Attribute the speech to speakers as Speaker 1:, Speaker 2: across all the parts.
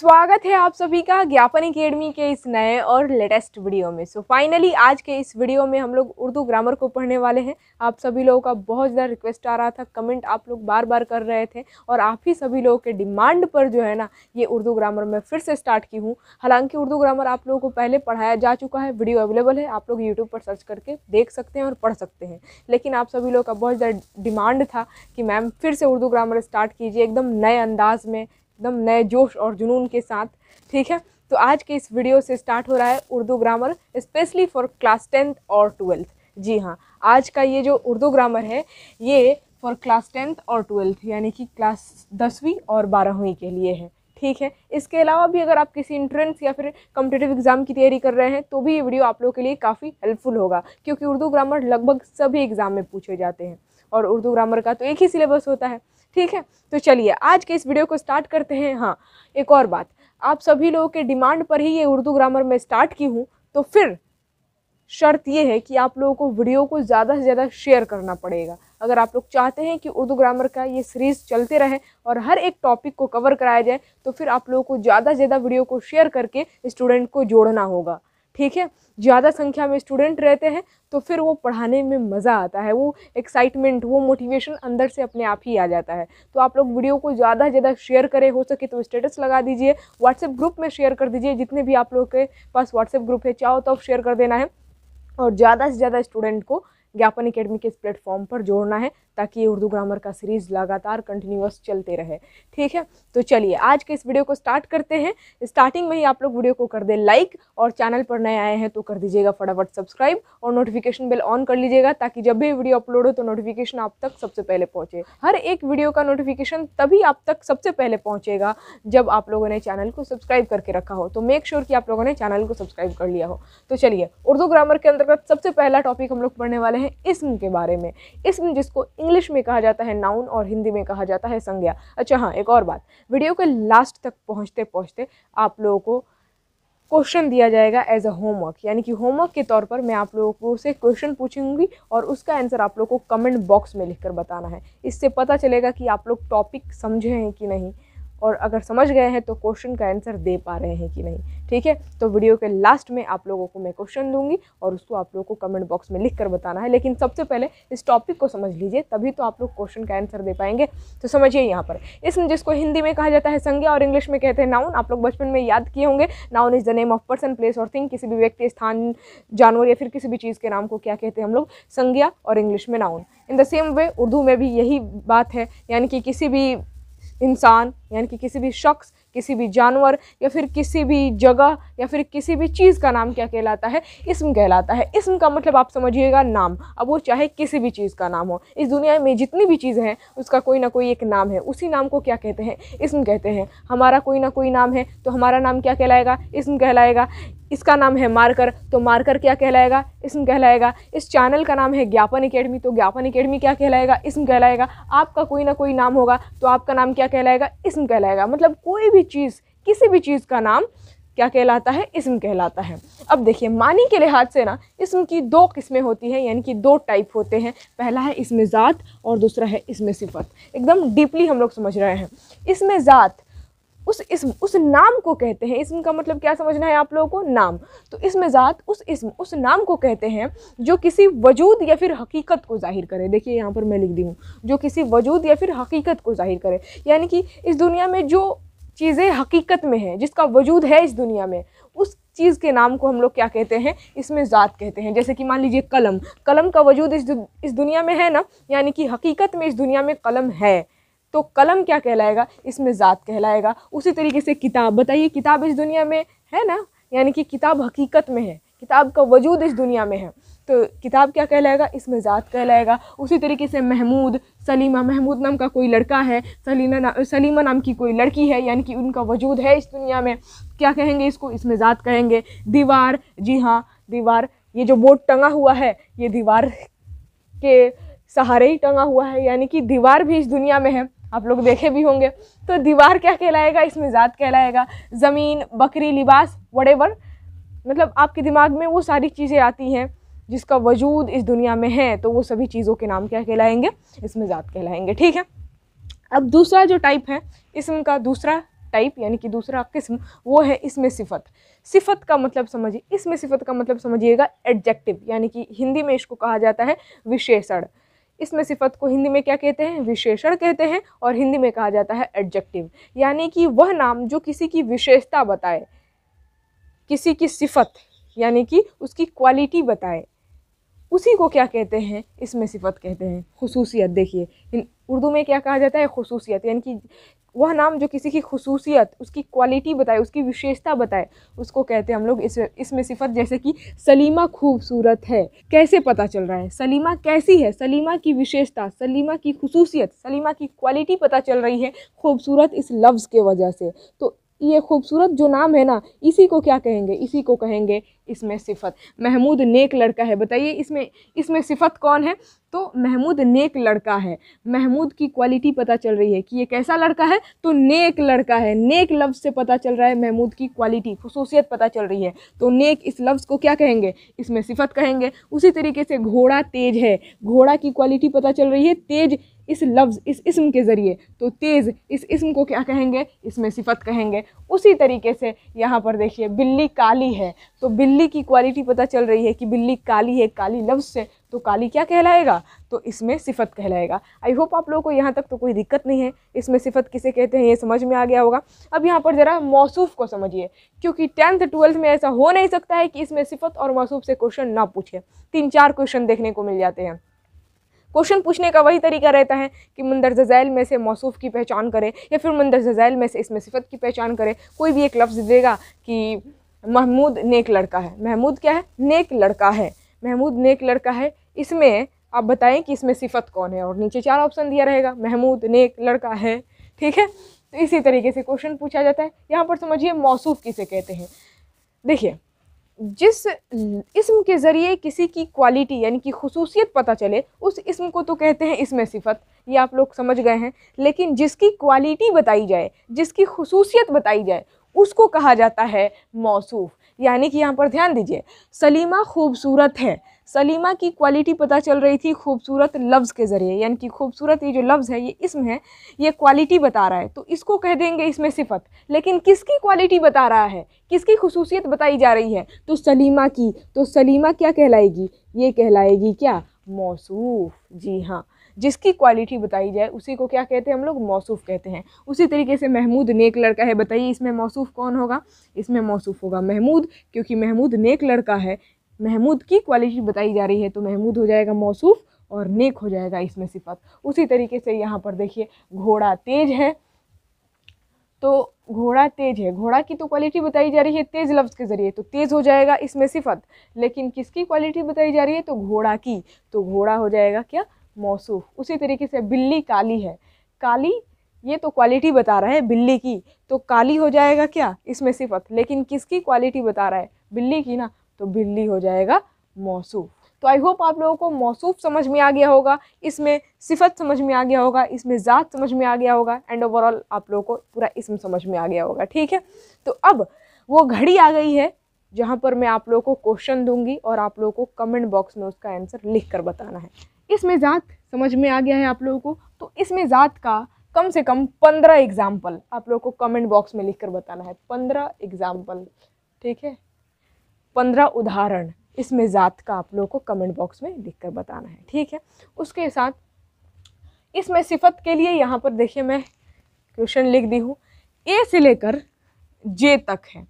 Speaker 1: स्वागत है आप सभी का ज्ञापन अकेडमी के इस नए और लेटेस्ट वीडियो में सो so, फाइनली आज के इस वीडियो में हम लोग उर्दू ग्रामर को पढ़ने वाले हैं आप सभी लोगों का बहुत ज़्यादा रिक्वेस्ट आ रहा था कमेंट आप लोग बार बार कर रहे थे और आप ही सभी लोगों के डिमांड पर जो है ना ये उर्दू ग्रामर मैं फिर से स्टार्ट की हूँ हालांकि उर्दू ग्रामर आप लोगों को पहले पढ़ाया जा चुका है वीडियो अवेलेबल है आप लोग यूट्यूब पर सर्च करके देख सकते हैं और पढ़ सकते हैं लेकिन आप सभी लोगों का बहुत ज़्यादा डिमांड था कि मैम फिर से उर्दू ग्रामर स्टार्ट कीजिए एकदम नए अंदाज में एकदम नए जोश और जुनून के साथ ठीक है तो आज के इस वीडियो से स्टार्ट हो रहा है Urdu grammar specially for class tenth और ट्वेल्थ जी हाँ आज का ये जो उर्दू ग्रामर है ये फॉर क्लास टेंथ और ट्वेल्थ यानी कि क्लास दसवीं और बारहवीं के लिए है ठीक है इसके अलावा भी अगर आप किसी इंट्रेंस या फिर कम्पिटेटिव एग्ज़ाम की तैयारी कर रहे हैं तो भी ये वीडियो आप लोग के लिए काफ़ी हेल्पफुल होगा क्योंकि उर्दू ग्रामर लगभग सभी एग्ज़ाम में पूछे जाते हैं और उर्दू ग्रामर का तो एक ही सिलेबस होता है ठीक है तो चलिए आज के इस वीडियो को स्टार्ट करते हैं हाँ एक और बात आप सभी लोगों के डिमांड पर ही ये उर्दू ग्रामर में स्टार्ट की हूँ तो फिर शर्त ये है कि आप लोगों को वीडियो को ज़्यादा से ज़्यादा शेयर करना पड़ेगा अगर आप लोग चाहते हैं कि उर्दू ग्रामर का ये सीरीज़ चलते रहे और हर एक टॉपिक को कवर कराया जाए तो फिर आप लोगों को ज़्यादा से ज़्यादा वीडियो को शेयर करके स्टूडेंट को जोड़ना होगा ठीक है ज़्यादा संख्या में स्टूडेंट रहते हैं तो फिर वो पढ़ाने में मज़ा आता है वो एक्साइटमेंट वो मोटिवेशन अंदर से अपने आप ही आ जाता है तो आप लोग वीडियो को ज़्यादा से ज़्यादा शेयर करें हो सके तो स्टेटस लगा दीजिए व्हाट्सएप ग्रुप में शेयर कर दीजिए जितने भी आप लोग के पास व्हाट्सएप ग्रुप है चाहो तो शेयर कर देना है और ज़्यादा से ज़्यादा स्टूडेंट को ज्ञापन अकेडमी के इस प्लेटफॉर्म पर जोड़ना है ताकि ये उर्दू ग्रामर का सीरीज़ लगातार कंटिन्यूस चलते रहे ठीक है तो चलिए आज के इस वीडियो को स्टार्ट करते हैं स्टार्टिंग में ही आप लोग वीडियो को कर दे लाइक और चैनल पर नए आए हैं तो कर दीजिएगा फटाफट सब्सक्राइब और नोटिफिकेशन बिल ऑन कर लीजिएगा ताकि जब भी वीडियो अपलोड हो तो नोटिफिकेशन आप तक सबसे पहले पहुँचे हर एक वीडियो का नोटिफिकेशन तभी आप तक सबसे पहले पहुँचेगा जब आप लोगों ने चैनल को सब्सक्राइब करके रखा हो तो मेक श्योर कि आप लोगों ने चैनल को सब्सक्राइब कर लिया हो तो चलिए उर्दू ग्रामर के अंतर्गत सबसे पहला टॉपिक हम लोग पढ़ने वाले हैं इसम के बारे में इसम जिसको इंग्लिश में कहा जाता है नाउन और हिंदी में कहा जाता है संज्ञा अच्छा हाँ एक और बात वीडियो के लास्ट तक पहुँचते पहुँचते आप लोगों को क्वेश्चन दिया जाएगा एज अ होमवर्क यानी कि होमवर्क के तौर पर मैं आप लोगों से क्वेश्चन पूछूंगी और उसका आंसर आप लोगों को कमेंट बॉक्स में लिखकर बताना है इससे पता चलेगा कि आप लोग टॉपिक समझे हैं कि नहीं और अगर समझ गए हैं तो क्वेश्चन का आंसर दे पा रहे हैं कि नहीं ठीक है तो वीडियो के लास्ट में आप लोगों को मैं क्वेश्चन दूंगी और उसको आप लोगों को कमेंट बॉक्स में लिख कर बताना है लेकिन सबसे पहले इस टॉपिक को समझ लीजिए तभी तो आप लोग क्वेश्चन का आंसर दे पाएंगे तो समझिए यहाँ पर इसमें जिसको हिंदी में कहा जाता है संज्ञा और इंग्लिश में कहते हैं नाउन आप लोग बचपन में याद किए होंगे noun is the name of person place और थिंग किसी भी व्यक्ति स्थान जानवर या फिर किसी भी चीज़ के नाम को क्या कहते हैं हम लोग संज्ञा और इंग्लिश में noun in the same way Urdu में भी यही बात है यानी कि किसी भी इंसान यानी कि किसी भी शख्स किसी भी जानवर या फिर किसी भी जगह या फिर किसी भी चीज़ का नाम क्या कहलाता है इसम कहलाता है इसम का मतलब आप समझिएगा नाम अब वो चाहे किसी भी चीज़ का नाम हो इस दुनिया में जितनी भी चीज़ें हैं उसका कोई ना कोई एक नाम है उसी नाम को क्या कहते हैं इसम कहते हैं हमारा कोई ना कोई नाम है तो हमारा नाम क्या कहलाएगा इसम कहलाएगा इसका नाम है मार्कर तो मार्कर क्या कहलाएगा इसम कहलाएगा इस चैनल का नाम है ज्ञापन एकेडमी तो ज्ञापन एकेडमी क्या कहलाएगा इसम कहलाएगा आपका कोई ना कोई नाम होगा तो आपका नाम क्या कहलाएगा इसम कहलाएगा मतलब कोई भी चीज़ किसी भी चीज़ का नाम क्या कहलाता है इसम कहलाता है अब देखिए मानी के लिहाज से ना इसम की दो किस्में होती हैं यानी कि दो टाइप होते हैं पहला है इसमें ज़ात और दूसरा है इसमें सिफत एकदम डीपली हम लोग समझ रहे हैं इसमें ज़ात उस इस उस नाम को कहते हैं इसम का मतलब क्या समझना है आप लोगों को नाम तो इसमें ज़ात उस इसम उस नाम को कहते हैं जो किसी वजूद या फिर हकीकत को ज़ाहिर करे देखिए यहाँ पर मैं लिख दी हूँ जो किसी वजूद या फिर हकीकत को ज़ाहिर करे यानी कि इस दुनिया में जो चीज़ें हकीकत में हैं जिसका वजूद है इस दुनिया में उस चीज़ के नाम को हम लोग क्या कहते हैं इसमें ज़ात कहते हैं जैसे कि मान लीजिए कलम कलम का वजूद इस इस दुनिया में है ना यानी कि हकीकत में इस दुनिया में कलम है तो कलम क्या कहलाएगा इसमें ज़ात कहलाएगा उसी तरीके से किताब बताइए किताब इस दुनिया में है ना यानी कि किताब हकीकत में है किताब का वजूद इस दुनिया में है तो किताब क्या कहलाएगा इसमें ज़ात कहलाएगा उसी तरीके से महमूद सलीमा महमूद नाम का कोई लड़का है सलीना ना, सलीमा नाम की कोई लड़की है यानी कि उनका वजूद है इस दुनिया में क्या कहेंगे इसको इसमें ज़ात कहेंगे दीवार जी हाँ दीवार ये जो बोर्ड टंगा हुआ है ये दीवार के सहारे ही टंगा हुआ है यानी कि दीवार भी इस दुनिया में है आप लोग देखे भी होंगे तो दीवार क्या कहलाएगा इसमें ज़ात कहलाएगा ज़मीन बकरी लिबास वडेवर मतलब आपके दिमाग में वो सारी चीज़ें आती हैं जिसका वजूद इस दुनिया में है तो वो सभी चीज़ों के नाम क्या कहलाएंगे इसमें ज़ात कहलाएंगे ठीक है अब दूसरा जो टाइप है इसम का दूसरा टाइप यानी कि दूसरा किस्म वो है इसमें सिफत सिफत का मतलब समझिए इसमें सिफत का मतलब समझिएगा एडजेक्टिव यानी कि हिंदी में इसको कहा जाता है विशेषण इसमें सिफत को हिंदी में क्या कहते हैं विशेषण कहते हैं और हिंदी में कहा जाता है एडजेक्टिव यानी कि वह नाम जो किसी की विशेषता बताए किसी की सिफत यानी कि उसकी क्वालिटी बताए उसी को क्या कहते हैं इसमें सिफत कहते हैं खसूसियत देखिए उर्दू में क्या कहा जाता है खसूसियत यानी कि वह नाम जो किसी की खसूसियत उसकी क्वालिटी बताए उसकी विशेषता बताए उसको कहते हैं हम लोग इस इसमें सिफत जैसे कि सलीमा खूबसूरत है कैसे पता चल रहा है सलीमा कैसी है सलीमा की विशेषता सलीमा की खसूसियत सलीमा की क्वालिटी पता चल रही है खूबसूरत इस लफ्ज़ के वजह से तो ये खूबसूरत जो नाम है ना इसी को क्या कहेंगे इसी को कहेंगे इसमें सिफत महमूद नेक लड़का है बताइए इसमें इसमें सिफत कौन है तो महमूद नेक लड़का है महमूद की क्वालिटी पता चल रही है कि ये कैसा लड़का है तो नेक लड़का है नेक लफ्ज़ से पता चल रहा है महमूद की क्वालिटी खसूसियत पता चल रही है तो नेक इस लफ्ज़ को क्या कहेंगे इसमें सिफत कहेंगे उसी तरीके से घोड़ा तेज है घोड़ा की क्वालिटी पता चल रही है तेज इस लफ्ज़ इस इसम के ज़रिए तो तेज़ इस इसम को क्या कहेंगे इसमें सिफत कहेंगे उसी तरीके से यहाँ पर देखिए बिल्ली काली है तो बिल्ली की क्वालिटी पता चल रही है कि बिल्ली काली है काली लफ्ज़ से तो काली क्या कहलाएगा तो इसमें सिफत कहलाएगा आई होप आप लोगों को यहाँ तक तो कोई दिक्कत नहीं है इसमें सिफत किसे कहते हैं ये समझ में आ गया होगा अब यहाँ पर ज़रा मौसूफ़ को समझिए क्योंकि टेंथ ट्वेल्थ में ऐसा हो नहीं सकता है कि इसमें सिफत और मौसूफ़ से क्वेश्चन ना पूछे तीन चार क्वेश्चन देखने को मिल जाते हैं क्वेश्चन पूछने का वही तरीका रहता है कि मंदरज झैल में से मौसू की पहचान करें या फिर मंदरज झैल में से इसमें सिफत की पहचान करें कोई भी एक लफ्ज़ देगा कि महमूद नेक लड़का है महमूद क्या है नेक लड़का है महमूद नेक लड़का है इसमें आप बताएं कि इसमें सिफत कौन है और नीचे चार ऑप्शन दिया रहेगा महमूद नेक लड़का है ठीक है तो इसी तरीके से क्वेश्चन पूछा जाता है यहाँ पर समझिए मौसू किसे कहते हैं देखिए जिस इसम के ज़रिए किसी की क्वालिटी यानी कि खसूसियत पता चले उस इसम को तो कहते हैं इसमें सिफत ये आप लोग समझ गए हैं लेकिन जिसकी क्वालिटी बताई जाए जिसकी खसूसियत बताई जाए उसको कहा जाता है मौसू यानी कि यहाँ पर ध्यान दीजिए सलीमा खूबसूरत है सलीमा की क्वालिटी पता चल रही थी खूबसूरत लफ्ज़ के ज़रिए यानी कि खूबसूरत ये जो लफ्ज़ है ये इसम है ये क्वालिटी बता रहा है तो इसको कह देंगे इसमें सिफत लेकिन किसकी क्वालिटी बता रहा है किसकी खसूसियत बताई जा रही है तो सलीमा की तो सलीमा क्या कहलाएगी ये कहलाएगी क्या मौसूफ जी हाँ जिसकी क्वालिटी बताई जाए उसी को क्या कहते हैं हम लोग मौसूफ कहते हैं उसी तरीके से महमूद नेक लड़का है बताइए इसमें मौसूफ कौन होगा इसमें मौसूफ होगा महमूद क्योंकि महमूद नेक लड़का है महमूद की क्वालिटी बताई जा रही है तो महमूद हो जाएगा मौसूफ़ और नेक हो जाएगा इसमें सिफत उसी तरीके से यहाँ पर देखिए घोड़ा तेज है तो घोड़ा तेज है घोड़ा की तो क्वालिटी बताई जा रही है तेज लफ्ज़ के ज़रिए तो तेज़ हो जाएगा इसमें सिफत लेकिन किसकी क्वालिटी बताई जा रही है तो घोड़ा की तो घोड़ा हो जाएगा क्या मौसूफ उसी तरीके से बिल्ली काली है काली ये तो क्वालिटी बता रहा है बिल्ली की तो काली हो जाएगा क्या इसमें सिफत लेकिन किसकी क्वालिटी बता रहा है बिल्ली की ना तो बिल्ली हो जाएगा मौसूफ तो आई होप आप लोगों को मौसूफ समझ में आ गया होगा इसमें सिफत समझ में आ गया होगा इसमें ज़ात समझ में आ गया होगा एंड ओवरऑल आप लोगों को पूरा इसम समझ में आ गया होगा ठीक है तो अब वो घड़ी आ गई है जहाँ पर मैं आप लोगों को क्वेश्चन दूंगी और आप लोगों को कमेंट बॉक्स में उसका आंसर लिख कर बताना है इसमें ज़ात समझ में आ गया है आप लोगों को तो इसमें ज़ात का कम से कम पंद्रह एग्ज़ाम्पल आप लोगों को कमेंट बॉक्स में लिख कर बताना है पंद्रह एग्ज़ाम्पल ठीक है पंद्रह उदाहरण इस मिजाज का आप लोग को कमेंट बॉक्स में लिख कर बताना है ठीक है उसके साथ इसमें सिफत के लिए यहाँ पर देखिए मैं क्वेश्चन लिख दी हूँ ए से लेकर जे तक है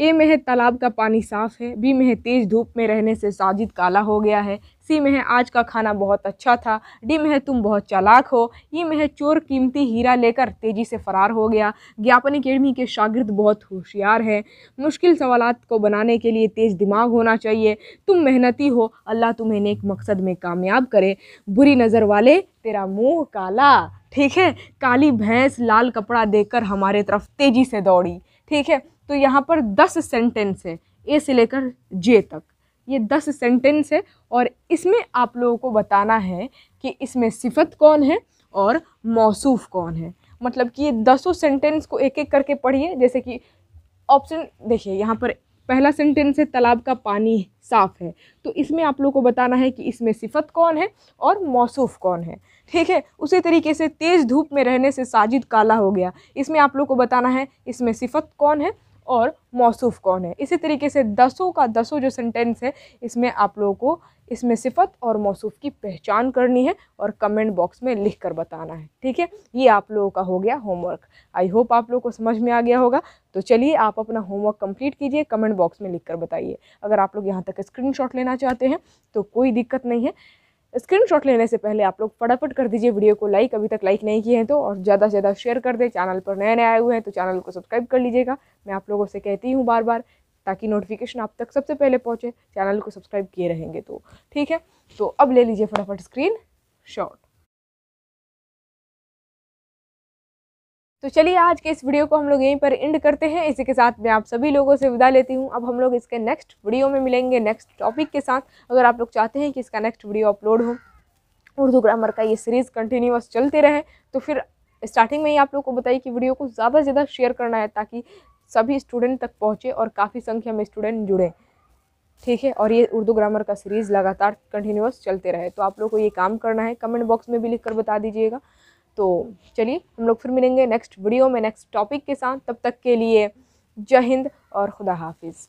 Speaker 1: ए में है तालाब का पानी साफ है बी में है तेज़ धूप में रहने से साजिद काला हो गया है सी में है आज का खाना बहुत अच्छा था डी में है तुम बहुत चालाक हो ई में है चोर कीमती हीरा लेकर तेज़ी से फ़रार हो गया ज्ञापन अकेडमी के शागिर्द बहुत होशियार हैं मुश्किल सवाल को बनाने के लिए तेज़ दिमाग होना चाहिए तुम मेहनती हो अल्लाह तुम्हें नेक मकसद में कामयाब करे बुरी नज़र वाले तेरा मुँह काला ठीक है काली भैंस लाल कपड़ा देकर हमारे तरफ तेज़ी से दौड़ी ठीक है तो यहाँ पर दस सेंटेंस है ए से लेकर जे तक ये दस सेंटेंस है और इसमें आप लोगों को बताना है कि इसमें सिफत कौन है और मौसू कौन है मतलब कि ये दसों सेंटेंस को एक एक करके पढ़िए जैसे कि ऑप्शन देखिए यहाँ पर पहला सेंटेंस है तालाब का पानी साफ़ है तो इसमें आप लोग को बताना है कि इसमें सिफत कौन है और मौसू कौन है ठीक है उसी तरीके से तेज़ धूप में रहने से साजिद काला हो गया इसमें आप लोग को बताना है इसमें सिफत कौन है और मौसूफ़ कौन है इसी तरीके से दसों का दसों जो सेंटेंस है इसमें आप लोगों को इसमें सिफत और मौसूफ़ की पहचान करनी है और कमेंट बॉक्स में लिख कर बताना है ठीक है ये आप लोगों का हो गया होमवर्क आई होप आप लोगों को समझ में आ गया होगा तो चलिए आप अपना होमवर्क कंप्लीट कीजिए कमेंट बॉक्स में लिख कर बताइए अगर आप लोग यहाँ तक स्क्रीन लेना चाहते हैं तो कोई दिक्कत नहीं है स्क्रीनशॉट लेने से पहले आप लोग फटाफट कर दीजिए वीडियो को लाइक अभी तक लाइक नहीं किए हैं तो और ज़्यादा से ज़्यादा शेयर कर दें चैनल पर नए नए आए हुए हैं तो चैनल को सब्सक्राइब कर लीजिएगा मैं आप लोगों से कहती हूँ बार बार ताकि नोटिफिकेशन आप तक सबसे पहले पहुँचे चैनल को सब्सक्राइब किए रहेंगे तो ठीक है तो अब ले लीजिए फटाफट स्क्रीन शॉट तो चलिए आज के इस वीडियो को हम लोग यहीं पर एंड करते हैं इसी के साथ मैं आप सभी लोगों से विदा लेती हूँ अब हम लोग इसके नेक्स्ट वीडियो में मिलेंगे नेक्स्ट टॉपिक के साथ अगर आप लोग चाहते हैं कि इसका नेक्स्ट वीडियो अपलोड हो उर्दू ग्रामर का ये सीरीज़ कंटिन्यूस चलते रहे तो फिर स्टार्टिंग में ही आप लोग को बताइए कि वीडियो को ज़्यादा से ज़्यादा शेयर करना है ताकि सभी स्टूडेंट तक पहुँचे और काफ़ी संख्या में स्टूडेंट जुड़ें ठीक है और ये उर्दू ग्रामर का सीरीज़ लगातार कंटिन्यूस चलते रहे तो आप लोग को ये काम करना है कमेंट बॉक्स में भी लिख कर बता दीजिएगा तो चलिए हम लोग फिर मिलेंगे नेक्स्ट वीडियो में नेक्स्ट टॉपिक के साथ तब तक के लिए जय हिंद और खुदा हाफिज़